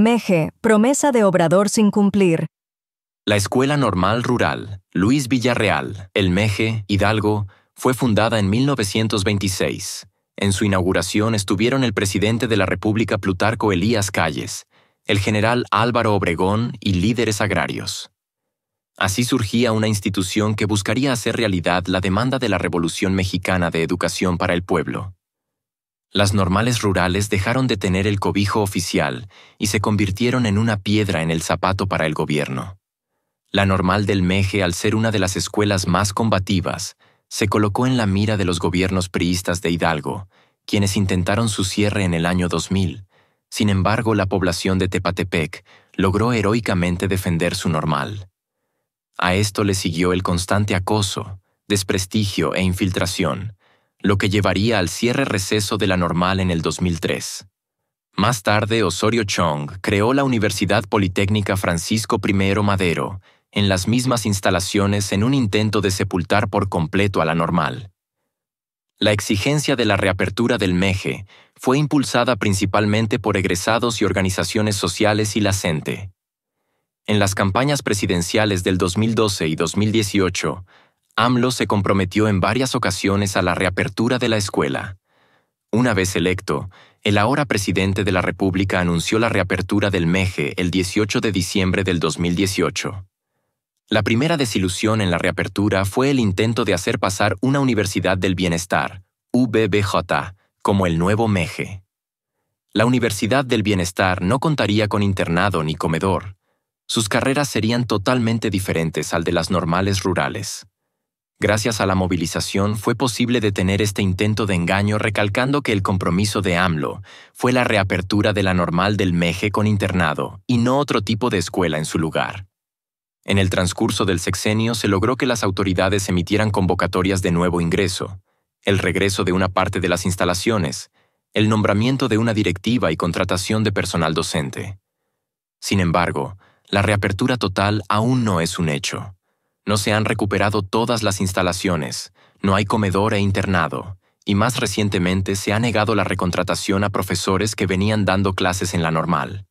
Meje, promesa de obrador sin cumplir. La Escuela Normal Rural, Luis Villarreal, El Meje, Hidalgo, fue fundada en 1926. En su inauguración estuvieron el presidente de la República Plutarco Elías Calles, el general Álvaro Obregón y líderes agrarios. Así surgía una institución que buscaría hacer realidad la demanda de la Revolución Mexicana de Educación para el Pueblo. Las normales rurales dejaron de tener el cobijo oficial y se convirtieron en una piedra en el zapato para el gobierno. La normal del Meje, al ser una de las escuelas más combativas, se colocó en la mira de los gobiernos priistas de Hidalgo, quienes intentaron su cierre en el año 2000. Sin embargo, la población de Tepatepec logró heroicamente defender su normal. A esto le siguió el constante acoso, desprestigio e infiltración, lo que llevaría al cierre receso de la normal en el 2003. Más tarde, Osorio Chong creó la Universidad Politécnica Francisco I Madero, en las mismas instalaciones en un intento de sepultar por completo a la normal. La exigencia de la reapertura del MEGE fue impulsada principalmente por egresados y organizaciones sociales y la CENTE. En las campañas presidenciales del 2012 y 2018, AMLO se comprometió en varias ocasiones a la reapertura de la escuela. Una vez electo, el ahora presidente de la República anunció la reapertura del MEGE el 18 de diciembre del 2018. La primera desilusión en la reapertura fue el intento de hacer pasar una Universidad del Bienestar, UBBJ, como el nuevo MEGE. La Universidad del Bienestar no contaría con internado ni comedor. Sus carreras serían totalmente diferentes al de las normales rurales. Gracias a la movilización fue posible detener este intento de engaño recalcando que el compromiso de AMLO fue la reapertura de la normal del MEGE con internado y no otro tipo de escuela en su lugar. En el transcurso del sexenio se logró que las autoridades emitieran convocatorias de nuevo ingreso, el regreso de una parte de las instalaciones, el nombramiento de una directiva y contratación de personal docente. Sin embargo, la reapertura total aún no es un hecho. No se han recuperado todas las instalaciones, no hay comedor e internado, y más recientemente se ha negado la recontratación a profesores que venían dando clases en la normal.